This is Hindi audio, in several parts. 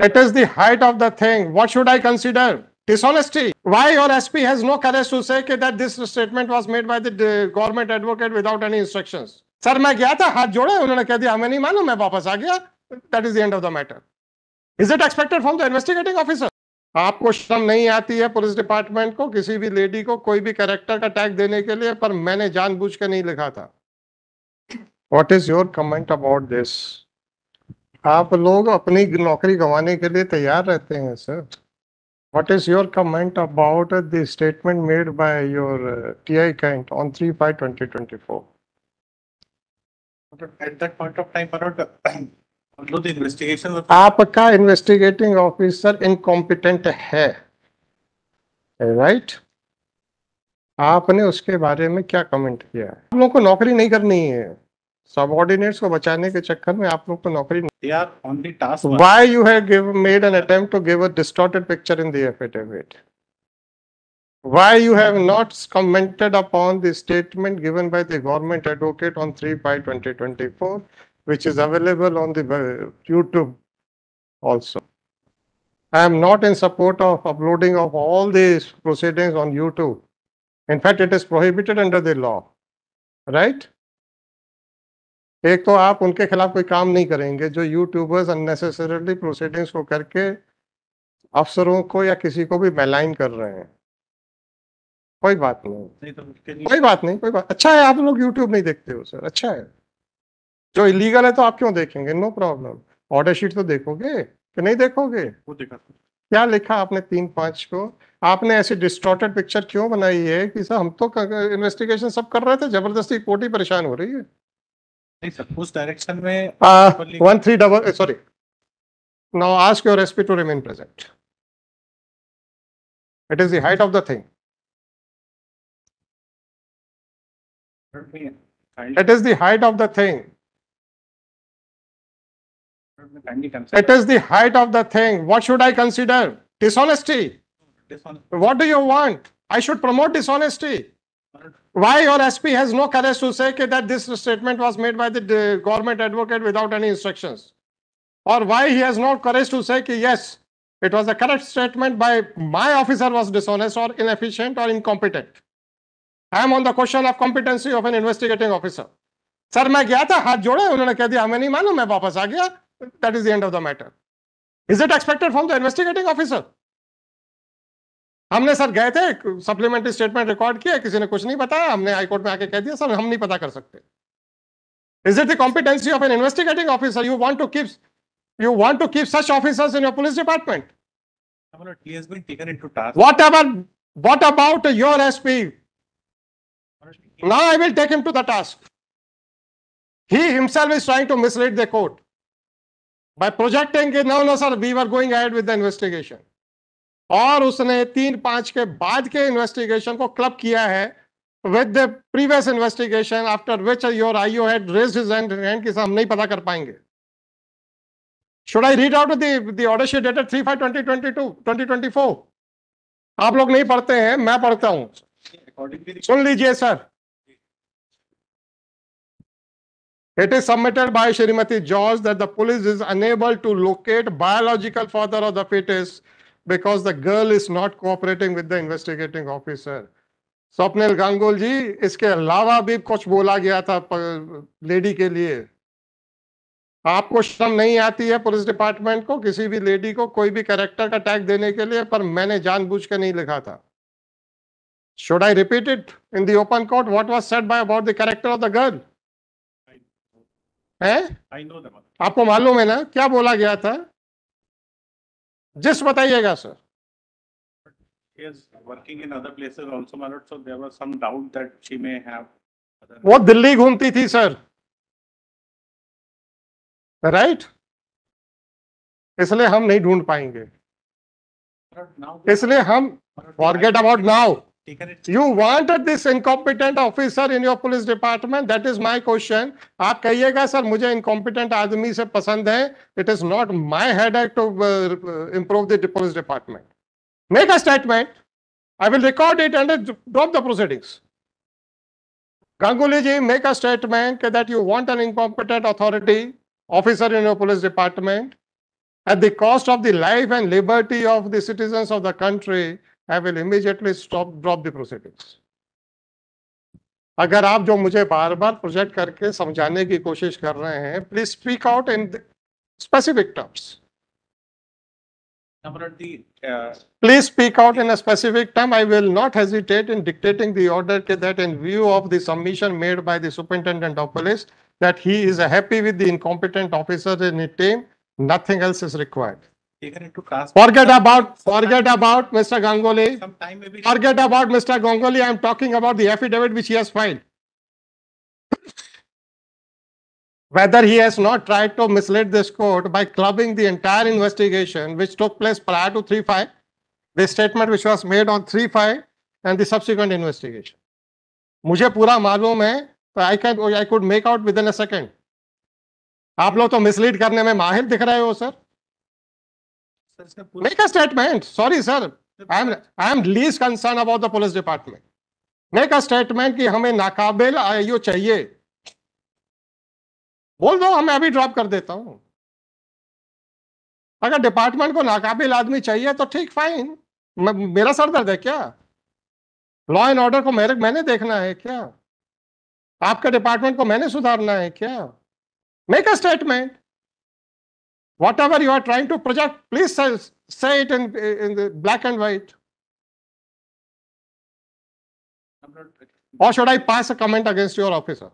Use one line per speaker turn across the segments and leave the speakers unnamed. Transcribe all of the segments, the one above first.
It is the height of the thing. What should I consider? Dishonesty. Why your SP has no courage to say that this statement was made by the government advocate without any instructions? sir? I गया था हाथ जोड़े उन्होंने कह दिया हमें नहीं मालूम मैं वापस आ गया दैट इज आपको शर्म नहीं आती है पुलिस डिपार्टमेंट को किसी भी लेडी को कोई भी कैरेक्टर का टैग देने के लिए पर मैंने जानबूझ के नहीं लिखा था what is your comment about this आप लोग अपनी नौकरी गंवाने के लिए तैयार रहते हैं sir what is your comment about the statement made by your T I can't on three five twenty twenty four आपका इन्वेस्टिगेटिंग ऑफिसर इनकॉम्पिटेंट है राइट right? आपने उसके बारे में क्या कमेंट किया है आप लोगों को नौकरी नहीं करनी है सबऑर्डिनेट्स को बचाने के चक्कर में आप लोग को तो नौकरी
यार on the task why you
have given made an attempt to give a distorted picture in the affidavit why you have not commented upon the statement given by the government advocate on 3 by 2024 which is available on the YouTube also I am not in support of uploading of all this proceedings on in fact it is prohibited under the law right एक तो आप उनके खिलाफ कोई काम नहीं करेंगे जो यूट्यूबर्स अननेसेसरली प्रोसीडिंग्स को करके अफसरों को या किसी को भी मेलाइन कर रहे हैं कोई बात नहीं,
नहीं तो कोई
बात नहीं कोई बात अच्छा है आप लोग यूट्यूब नहीं देखते हो सर अच्छा है जो इलीगल है तो आप क्यों देखेंगे नो प्रॉब्लम ऑर्डर शीट तो देखोगे कि नहीं देखोगे वो देखा क्या लिखा आपने तीन पांच को आपने ऐसी डिस्ट्रॉटेड पिक्चर क्यों बनाई है कि सर हम तो इन्वेस्टिगेशन सब कर रहे थे जबरदस्ती कोर्ट ही परेशान हो रही है
नहीं सर उस डायरेक्शन में one
three double sorry now ask your sp to remain present it is the height of the thing
it is the height of the thing it is
the height of the thing what should i consider dishonesty what do you want i should promote dishonesty Why your SP has no courage to say that this statement was made by the government advocate without any instructions? Or why he has no courage to say yes, it was a correct statement by my officer was dishonest or inefficient or incompetent. I am on the question of competency of an investigating officer. Sir, I गया था हाथ जोड़े उन्होंने कह दिया हमें नहीं मालूम मैं वापस आ हमने सर गए थे सप्लीमेंट्री स्टेटमेंट रिकॉर्ड किया किसी ने कुछ नहीं बताया हमने हाईकोर्ट में आके कह दिया सर हम नहीं पता कर सकते is it the competency of an investigating officer you want to keep you want to keep such officer in your police department whatever what about your S P ना I will take him to the task he himself is trying to mislead the court by projecting no no sir we are going ahead with the investigation और उसने तीन पांच के बाद के इन्वेस्टिगेशन को क्लब किया है with the previous investigation after which your IO had raised his hand hand कि हम नहीं पता कर पाएंगे should i read out the the order sheet dated 35 2022 आप लोग नहीं पढ़ते हैं मैं पढ़ता हूं सुन लीजिए sir it is submitted by Shrimati George that the police is unable to locate biological father of the foetus because the girl is not cooperating with the investigating officer. Swapnil Gangul ji इसके अलावा भी कुछ बोला गया था लेडी के लिए आपको श्रम नहीं आती है पुलिस डिपार्टमेंट को किसी भी लेडी को कोई भी कैरेक्टर का टैग देने के लिए पर मैंने जानबूझ के नहीं लिखा था should I repeat it in the open court what was said by about the character of the girl है
आपको
मालूम है ना क्या बोला गया था
जस्ट बताइएगा सर
वो दिल्ली घूमती थी सर
राइट right? इसलिए हम नहीं ढूंढ
पाएंगे इसलिए हम forget about now You wanted this incompetent officer in your police department? That is my question. आप कहिएगा सर मुझे incompetent आदमी से पसंद है. It is not my headache to uh, improve the police department. Make a statement. I will record it and drop the proceedings. Ganguly ji, make a statement that you want an incompetent authority officer in your police department at the cost of the life and liberty of the citizens of the country. I will immediately stop drop the proceedings अगर आप जो मुझे बार बार प्रोजेक्ट करके समझाने की कोशिश कर रहे हैं please speak out in specific terms please speak out in specific term I will not hesitate in dictating order के that in view of the submission made by the superintendent of police that he is happy with the incompetent officer in team nothing else is required
Forget
about forget about Mr. gangoli Forget about Mr. gangoli I am talking about the affidavit which he has filed. Whether he has not tried to mislead this court by clubbing the entire investigation which took place prior to 35 the statement which was made on 35 and the subsequent investigation. मुझे पूरा मालूम है तो I can I could make out within a second आप लोग तो मिसलीड करने में माहिर दिख रहे हो sir Make a statement. Sorry, sir. I am least concerned about the police department. Make a statement कि हमें नाकाबिल आईओ चाहिए बोल दो हमें अभी ड्रॉप कर देता हूं अगर डिपार्टमेंट को नाकाबिल आदमी चाहिए तो ठीक फाइन मेरा सर दर्द है क्या लॉ एंड ऑर्डर को मेरे मैंने देखना है क्या आपके डिपार्टमेंट को मैंने सुधारना है क्या make a statement Whatever you are trying to project, please
say, say it in, in the black and white.
Or should I pass a comment against your officer?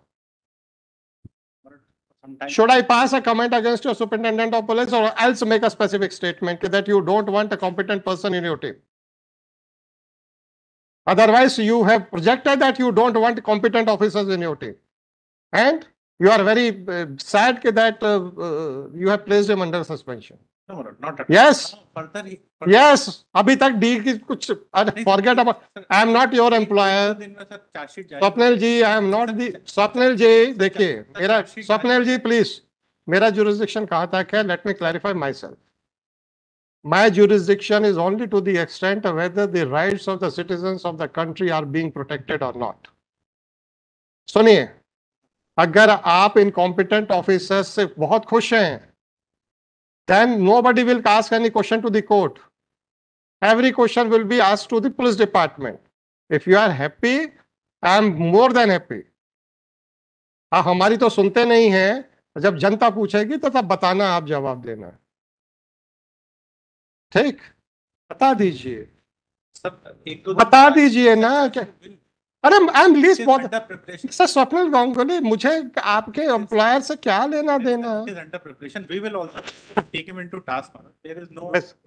Sometimes. Should I pass a comment against your superintendent of police or else make a specific statement that you don't want a competent person in your team? Otherwise, you have projected that you don't want competent officers in your team. And you are very uh, sad that uh, uh, you have placed him under suspension.
No, not at yes. Further,
further. Yes. अभी तक डी की कुछ not My jurisdiction is only to the extent of whether the rights of the citizens of the country are being protected or not. सुनिए अगर आप इनकॉम्पिटेंट ऑफिसर्स से बहुत खुश हैं then nobody will cast any question to the court every question will be asked to the police department if you are happy i am more than happy हमारी तो सुनते नहीं है जब जनता पूछेगी तो तब बताना आप जवाब देना ठीक बता दीजिए बता दीजिए ना क्या अरे I am least sir Swapnil Ganguly मुझे आपके एम्प्लॉयर से क्या लेना देना है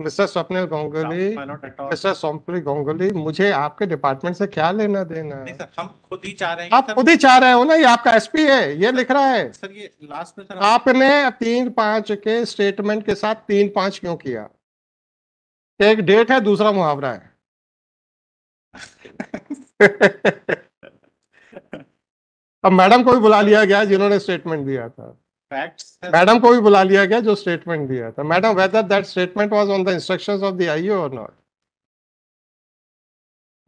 मिस्टर स्वप्निल गांगुली मिस्टर स्वप्निल गांगुली मुझे आपके डिपार्टमेंट से क्या लेना देना है हम
खुद ही चाह रहे हैं आप खुद ही
चाह रहे हो ना ये आपका एसपी है ये लिख रहा है सर
ये लास्ट में सर आपने
तीन पांच के स्टेटमेंट के साथ तीन पांच क्यों किया एक डेट है दूसरा मुहावरा है अब मैडम को भी बुला लिया गया जिन्होंने स्टेटमेंट दिया था
मैडम
को भी बुला लिया गया जो स्टेटमेंट दिया था madam whether that statement was on the instructions of the IO or not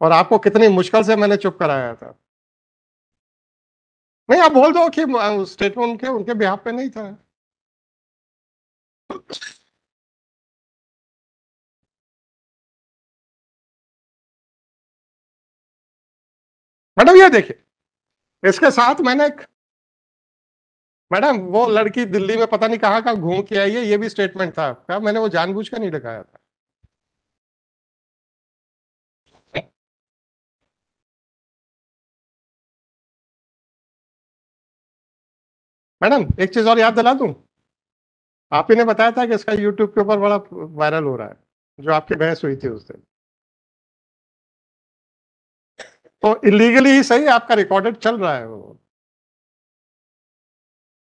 और आपको कितनी मुश्किल
से मैंने चुप कराया था नहीं आप बोल दो कि स्टेटमेंट उनके उनके बिहाफ पे नहीं था
मैडम ये देखिए इसके साथ मैंने एक मैडम वो लड़की दिल्ली में पता नहीं कहाँ कहाँ घूम के आई है ये भी स्टेटमेंट था आपका मैंने वो जानबूझ कर नहीं लगाया था मैडम एक चीज और याद दिला दूं आप ही ने बताया था कि इसका यूट्यूब के ऊपर बड़ा वायरल हो रहा है जो आपकी बहस हुई थी उस दिन तो इलीगली ही सही आपका रिकॉर्डेड चल रहा है वो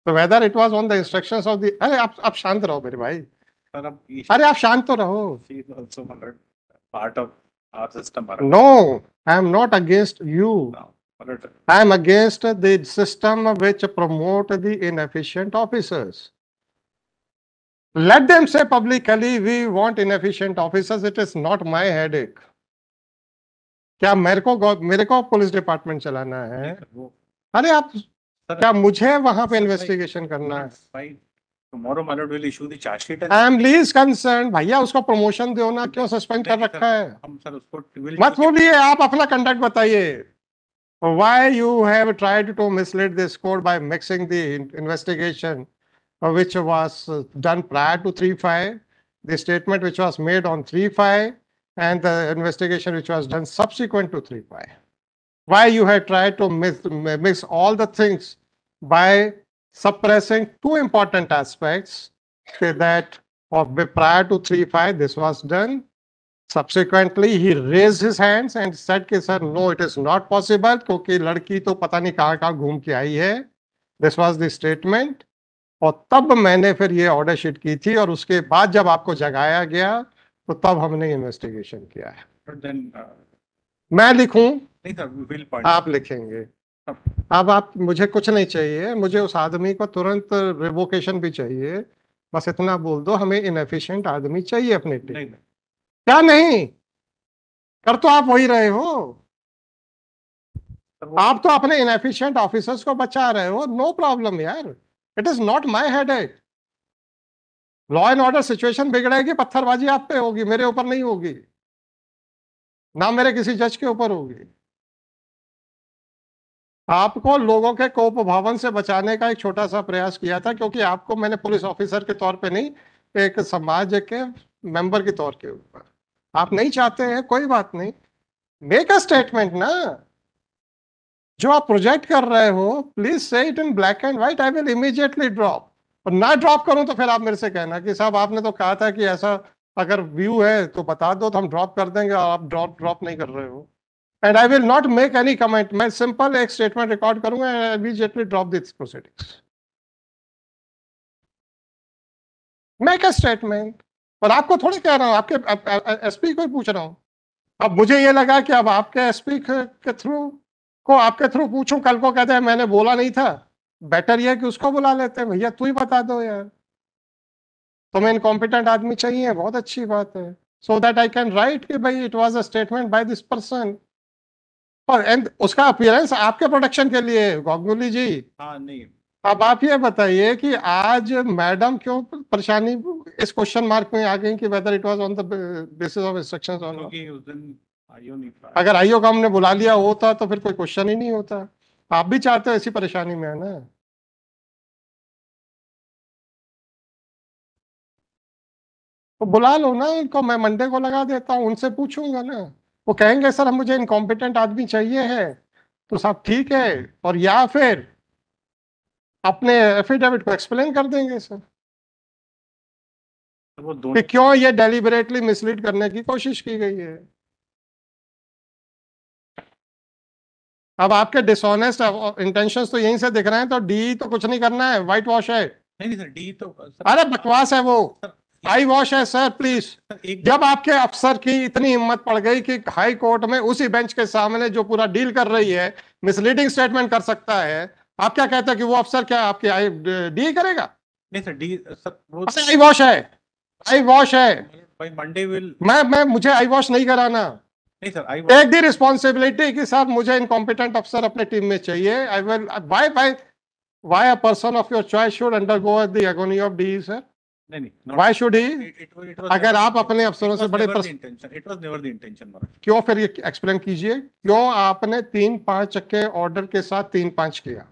तो whether it was on the instruction of the अरे आप आप शांत रहो मेरे भाई अरे आप शांत तो
रहो part of no
I am not against you
I
am against the system which promote the inefficient officers let them say publicly we want inefficient officers it is not my head एक क्या मेरे को मेरे को पुलिस डिपार्टमेंट चलाना है अरे आप क्या मुझे वहां पे इन्वेस्टिगेशन
करना है
उसको प्रमोशन रखा है आप अपना कंडक्ट बताइए why by mixing the investigation which done prior to 35 the statement which was made on three five and the investigation which was done subsequent to 3 pi. Why you had tried to mix, mix all the things by suppressing two important aspects say that of prior to 3 pi this was done. Subsequently, he raised his hands and said कि sir, no, it is not possible kyunki ladki to pata nahi kahan kahan घूम ke aayi hai this was the statement और तब मैंने फिर ये ऑर्डर शीट की थी और उसके बाद जब आपको जगाया गया तो तब हमने इन्वेस्टिगेशन किया है then, uh, मैं लिखूं
नहीं सर आप लिखेंगे
अब आप मुझे कुछ नहीं चाहिए मुझे उस आदमी को तुरंत रिवोकेशन भी चाहिए बस इतना बोल दो हमें इनएफिशिएंट आदमी चाहिए अपने टीम क्या नहीं कर तो आप वही रहे हो आप तो अपने इनएफिशिएंट ऑफिसर्स को बचा रहे हो नो प्रॉब्लम यार it is not my head law and order situation बिगड़ेगी पत्थरबाजी आप पे होगी मेरे ऊपर नहीं होगी ना मेरे किसी जज के ऊपर होगी आपको लोगों के कोपभावन से बचाने का एक छोटा सा प्रयास किया था क्योंकि आपको मैंने पुलिस ऑफिसर के तौर पे नहीं एक समाज के मेंबर के तौर के ऊपर आप नहीं चाहते हैं कोई बात नहीं मेक अ स्टेटमेंट ना जो आप प्रोजेक्ट कर रहे हो please say it in black and white I will immediately drop और ना ड्रॉप करूं तो फिर आप मेरे से कहना कि साहब आपने तो कहा था कि ऐसा अगर व्यू है तो बता दो तो हम ड्रॉप कर देंगे और आप ड्रॉप ड्रॉप नहीं कर रहे हो and I will not make any comment मैं सिंपल एक स्टेटमेंट रिकॉर्ड करूंगा and I immediately drop this proceedings make a statement और आपको थोड़े कह रहा हूँ आपके एसपी को ही पूछ रहा हूँ अब मुझे ये लगा कि अब आपके एसपी के थ्रू को आपके थ्रू पूछूं कल को कहते हैं मैंने बोला नहीं था बेटर यह कि उसको बुला लेते हैं भैया तू ही बता दो यार तुम्हें इनकॉम्पिटेंट आदमी चाहिए बहुत अच्छी बात है so that I can write कि भाई it was a statement by this person और एंड उसका अपियरेंस आपके प्रोडक्शन के लिए गोगुली जी हाँ नहीं अब आप ये बताइए कि आज मैडम क्यों परेशानी इस क्वेश्चन मार्क में आ गई कि whether it was on the basis of instructions on अगर आईओ का हमने बुला लिया होता तो फिर कोई क्वेश्चन ही नहीं होता आप भी चाहते हो ऐसी परेशानी में है ना तो बुला लो ना इनको मैं मंडे को लगा देता हूँ उनसे पूछूंगा ना वो कहेंगे सर हम मुझे इनकॉम्पिटेंट आदमी चाहिए है तो सब ठीक है और या फिर अपने एफिडेविट को एक्सप्लेन कर देंगे सर कि क्यों ये डेलीबरेटली मिसलीड करने की कोशिश की गई है अब आपके डिसऑनेस्ट इंटेंशंस तो यहीं से दिख रहे हैं तो डी तो कुछ नहीं करना है व्हाइट वॉश है नहीं
नहीं सर डी तो सर,
अरे बकवास है वो सर, आई वॉश है सर प्लीज जब आपके अफसर की इतनी हिम्मत पड़ गई कि हाई कोर्ट में उसी बेंच के सामने जो पूरा डील कर रही है मिसलीडिंग स्टेटमेंट कर सकता है आप क्या कहते हैं कि वो अफसर क्या आपके आई डी करेगा
नहीं सर डी आई वॉश है आई वॉश है मंडे विल मैं मैं
मुझे आई वॉश नहीं कराना
नहीं सर दी
रिस्पॉन्सिबिलिटी कि सर मुझे इनकॉम्पिटेंट अफसर अपने टीम में चाहिए I will by by why a person of your choice should undergo the agony of the sir Why should he? It, it, it was अगर आप अपने अफसरों से बड़े
क्यों
फिर ये एक्सप्लेन कीजिए क्यों आपने तीन पांच चक्के ऑर्डर के साथ तीन पांच किया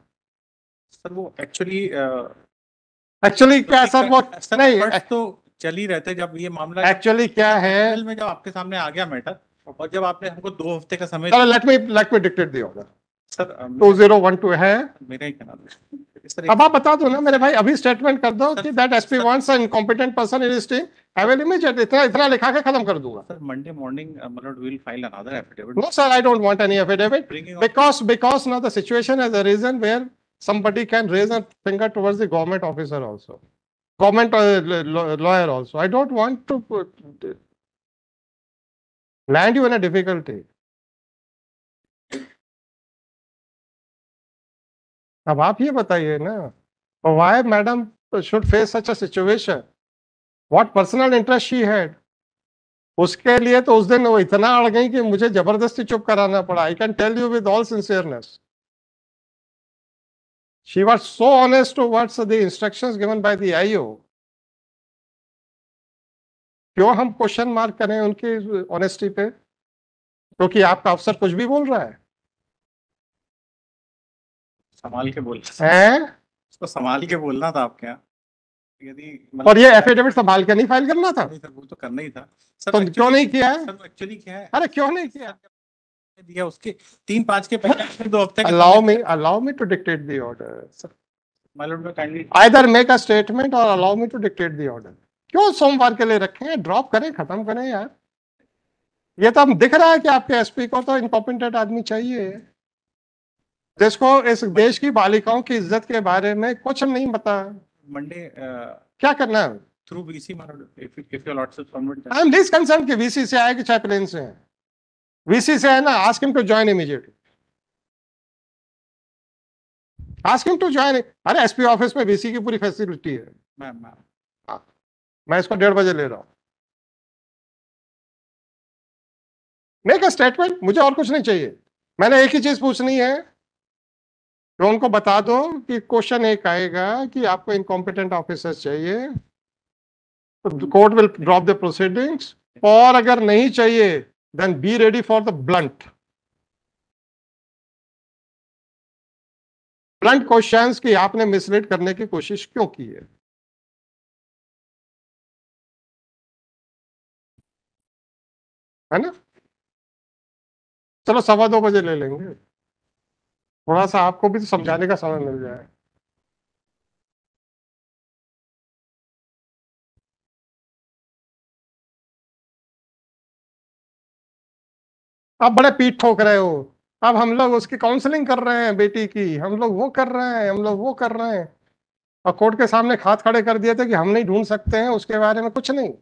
सर वो एक्चुअली एक्चुअली uh, तो क्या सर वो नहीं तो चल ही रहते जब ये मामला एक्चुअली क्या है में जब आपके सामने आ गया मैटर और जब आपने हमको दो हफ्ते का समय let
me let me dictate the order sir two zero one two है
मेरा ही कहना
अब आप बता दो ना मेरे भाई अभी स्टेटमेंट कर दो कि that SP wants an competent person in his team I will immediate इतना इतना
लिखा के खत्म कर दूंगा सर मंडे मॉर्निंग मतलब we will file another affidavit no
sir I don't want any affidavit because because now the situation has a reason where somebody can raise a finger towards the government officer also government uh, lawyer also i don't want to put, land you in a difficulty अब आप ये बताइए ना why madam should face such a situation what personal interest she had उसके लिए तो उस दिन वो इतना अड़ गई कि मुझे जबरदस्ती चुप कराना पड़ा I can tell you with all sincereness she was honest honest the instruction given given by the IO. क्यों हम क्वेश्चन मार्क करें उनकी ऑनेस्टी पे क्योंकि तो आपका अफसर कुछ भी बोल रहा है
संभाल के बोलना है उसको संभाल के बोलना था आपके यहाँ यदि मतलब और ये एफिडेविट
संभाल के नहीं फाइल करना था नहीं सर
वो तो करना ही था सर तो क्यों नहीं किया है एक्चुअली क्या है अरे क्यों नहीं किया दिया उसके तीन पांच के पहले दो
हफ्ते allow me allow me to dictate the order sir
my lord may kindly
either make a statement or allow me to dictate the क्यों सोमवार के लिए रखे हैं ड्रॉप करें खत्म करें यार ये तो हम दिख रहा है कि आपके एसपी को तो इनकॉम्पिटेंट आदमी चाहिए देश को इस देश की बालिकाओं की इज्जत के बारे में कुछ नहीं पता
मंडे क्या करना है through VC, if, if your lordship permit. I am
least concerned कि VC से आए कि चाहे प्लेन से है VC से है ना, ask him to join immediately. Ask him to join. अरे SP ऑफिस में VC
की पूरी फैसिलिटी है. Ma'am ma'am. हाँ, मैं इसको डेढ़ बजे ले रहा हूँ.
मेक अ स्टेटमेंट मुझे और कुछ नहीं चाहिए मैंने एक ही चीज पूछनी है तो उनको बता दो कि क्वेश्चन एक आएगा कि आपको इनकॉम्पिटेंट ऑफिसर चाहिए court will drop the proceedings और अगर नहीं चाहिए then be ready for the blunt blunt questions की आपने मिसलीड करने की
कोशिश क्यों की है
है ना चलो सवा दो बजे ले लेंगे थोड़ा सा आपको भी तो समझाने का समय मिल जाए आप बड़े पीठ ठोक रहे हो अब हम लोग उसकी काउंसलिंग कर रहे हैं बेटी की हम लोग वो कर रहे हैं हम लोग वो कर रहे हैं और कोर्ट के सामने हाथ खड़े कर दिए थे कि हम नहीं ढूंढ सकते हैं उसके बारे में कुछ नहीं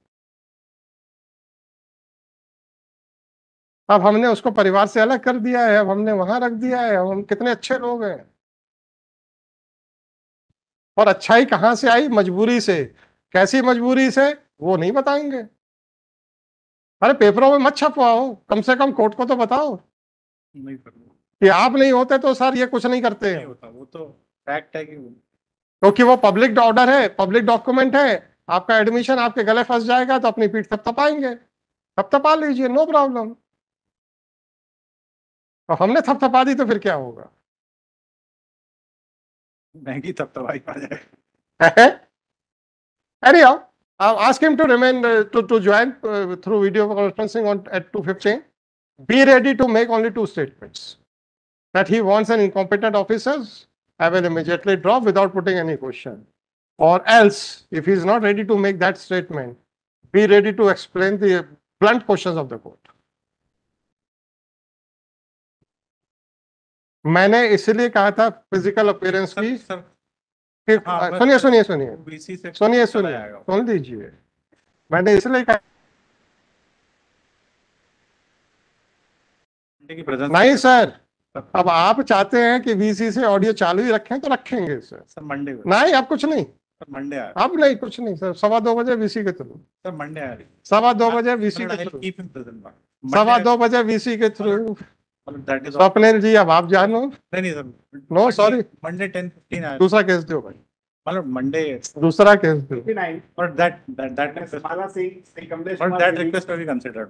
अब हमने उसको परिवार से अलग कर दिया है अब हमने वहां रख दिया है अब हम कितने अच्छे लोग हैं और अच्छाई कहाँ से आई मजबूरी से कैसी मजबूरी से वो नहीं बताएंगे अरे पेपरों में मत छपवाओ कम से कम कोर्ट को तो बताओ
नहीं
कि आप नहीं होते तो सर ये कुछ नहीं करते नहीं होता
वो तो फैक्ट है कि
क्योंकि वो पब्लिक ऑर्डर है पब्लिक डॉक्यूमेंट है आपका एडमिशन आपके गले फंस जाएगा तो अपनी पीठ तब तपाएंगे तब तपा लीजिए नो प्रॉब्लम और हमने थपा दी तो फिर क्या होगा महंगी थपथपाई आ जाए अरे आओ ask him to remain to to join through video conferencing on at two fifteen be ready to make only two statements that he wants an incompetent officers I will immediately drop without putting any question or else if he is not ready to make that statement be ready to explain the blunt question of the court मैंने इसलिए कहा था फिजिकल अपीयरेंस की हाँ, सुनिए सुनिए सुनिए सुनिए सुनिए सुन लीजिए मैंने इसलिए कहा नहीं सर अब आप चाहते हैं कि वीसी से ऑडियो चालू ही रखें तो रखेंगे सर
सर मंडे को
नहीं अब कुछ नहीं मंडे अब नहीं कुछ नहीं सर सवा दो बजे वीसी के थ्रू
सर मंडे आ रही
सवा दो बजे वीसी के थ्रू सवा दो बजे वीसी के थ्रू that is जी
अब आप जानो नहीं नहीं सर नो सॉरी मंडे 10:15 आया दूसरा केस दो भाई मतलब मंडे
दूसरा केस दो
59 और that that that Mala Singh से कमलेश और दैट रिक्वेस्ट भी be considered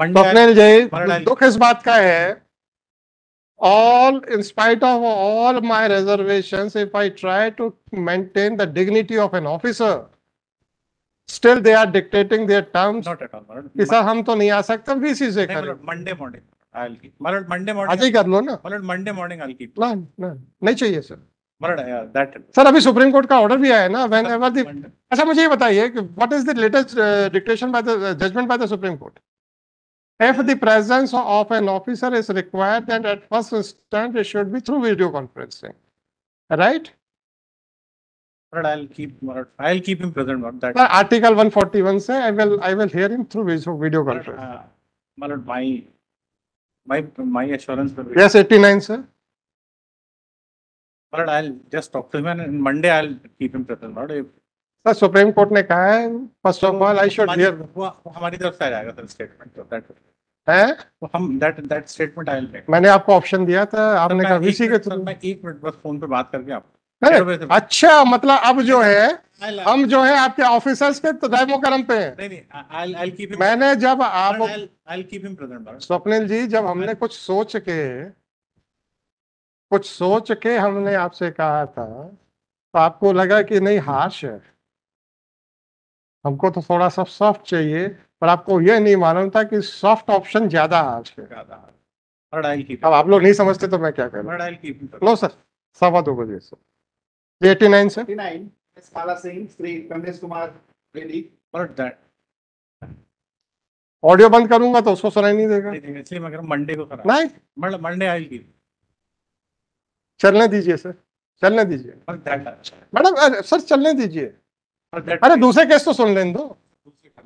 Monday Swapnil ji दुख
इस बात का है
all in spite of all my reservations if i try to maintain the dignity of an officer still they are dictating their terms not
at all sir hum to nahi aa sakte vc se kare monday morning I'll keep. Malad Monday morning. आज ही कर लो ना Malad Monday morning I'll keep. ना ना नहीं चाहिए sir Malad yeah, that.
Sir अभी सुप्रीम कोर्ट का ऑर्डर भी आया है ना व्हेन एवर द Monday. अच्छा मुझे ये बताइए कि what is the latest dictation by the judgement by the supreme court If the presence of an officer is required, then at first instant it should be through video conferencing, right?
Malad, I'll keep Malad. I'll keep him present. Malad, that. Sir,
Article 141 say I will I will hear him through video video conference.
Malad, uh, Malad my My my assurance will be. Yes,
89, sir.
But I'll just talk to him and Monday I'll keep him present. Not if.
Sir, Supreme Court ने कहा है first of all I should hear.
हमारी तरफ से आ जाएगा सर statement तो that. है तो हम that that statement I'll make.
मैंने आपको ऑप्शन दिया था आपने कहा वीसी
के थ्रू मैं एक मिनट बस फोन पे बात करके आपको
अच्छा मतलब अब जो है हम जो है आपके ऑफिसर्स पे तो दायमो कर्म पे नहीं
नहीं मैंने जब आप
स्वप्निल जी जब हमने कुछ सोच के कुछ सोच के हमने आपसे कहा था तो आपको लगा कि नहीं हार्श है हमको तो थोड़ा सा सॉफ्ट चाहिए पर आपको ये नहीं मालूम था कि सॉफ्ट ऑप्शन ज्यादा हार्श है अब आप लोग नहीं समझते तो मैं क्या
करूँ
लो सर सवा दो बजे से ऑडियो बंद करूंगा तो उसको सुनाई नहीं देगा
इसलिए मैं मंडे को करा नहीं मंडे
आएगी चलने दीजिए सर चलने दीजिए मैडम सर चलने दीजिए अरे दूसरे केस तो सुन लें दो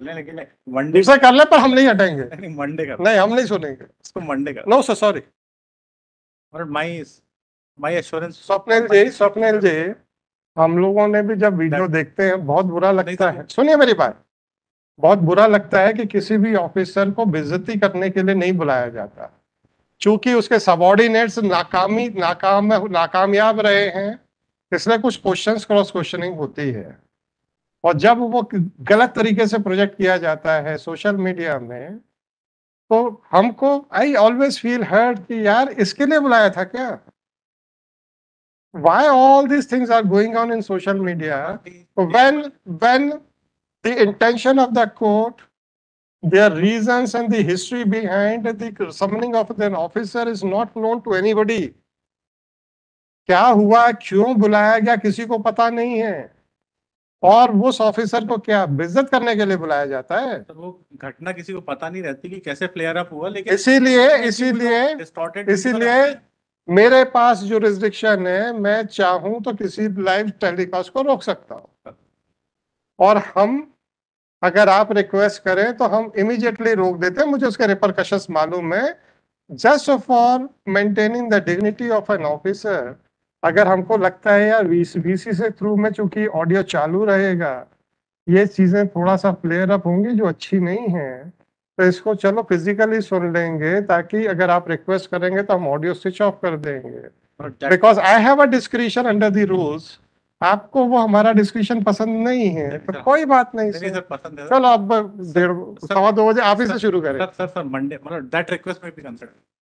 लेकिन मंडे कर ले पर हम नहीं हटेंगे नहीं मंडे का नहीं हम नहीं सुनेंगे इसको मंडे का no sir sorry
my my hmm. Assurance Swapnil
ji Swapnil ji हम लोगों ने भी जब वीडियो देखते हैं बहुत बुरा लगता है सुनिए मेरी बात बहुत बुरा लगता है कि किसी भी ऑफिसर को बेजती करने के लिए नहीं बुलाया जाता चूंकि उसके सबॉर्डिनेट्स नाकामी नाकाम नाकामयाब रहे हैं इसलिए कुछ क्वेश्चन क्रॉस क्वेश्चनिंग होती है और जब वो गलत तरीके से प्रोजेक्ट किया जाता है सोशल मीडिया में तो हमको आई ऑलवेज फील हर्ट कि यार इसके लिए बुलाया था क्या why all these things are going on in social media when when the intention of the court their reasons and the history behind the summoning of an officer is not known to anybody क्या हुआ क्यों बुलाया गया किसी को पता नहीं है और उस ऑफिसर को क्या बेइज्जत करने के लिए बुलाया जाता है तो
वो घटना किसी को पता नहीं रहती कि कैसे प्लेयर अप हुआ लेकिन इसीलिए इसीलिए इसीलिए
मेरे पास जो रिस्ट्रिक्शन है मैं चाहूं तो किसी लाइव टेलीकास्ट को रोक सकता हूं और हम अगर आप रिक्वेस्ट करें तो हम इमीडिएटली रोक देते हैं मुझे उसके रिपरकशंस मालूम है just for maintaining the dignity of an officer अगर हमको लगता है यार वीसी से थ्रू में चूंकि ऑडियो चालू रहेगा ये चीजें थोड़ा सा प्लेयर अप होंगी जो अच्छी नहीं है तो इसको चलो फिजिकली सुन लेंगे ताकि अगर आप रिक्वेस्ट करेंगे तो हम ऑडियो स्विच ऑफ कर देंगे because I have a description under the rules आपको वो हमारा डिस्क्रिप्शन पसंद नहीं है तो
कोई बात नहीं सर, पसंद है चलो अब डेढ़ सवा दो बजे आप ही से शुरू करें सर सर मंडे मतलब दैट रिक्वेस्ट में भी कंसिडर